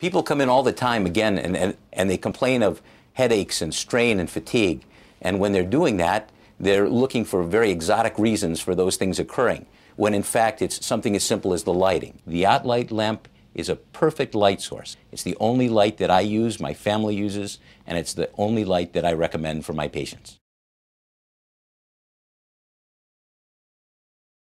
People come in all the time again and, and, and they complain of headaches and strain and fatigue. And when they're doing that, they're looking for very exotic reasons for those things occurring, when in fact it's something as simple as the lighting. The Atlight lamp is a perfect light source. It's the only light that I use, my family uses, and it's the only light that I recommend for my patients.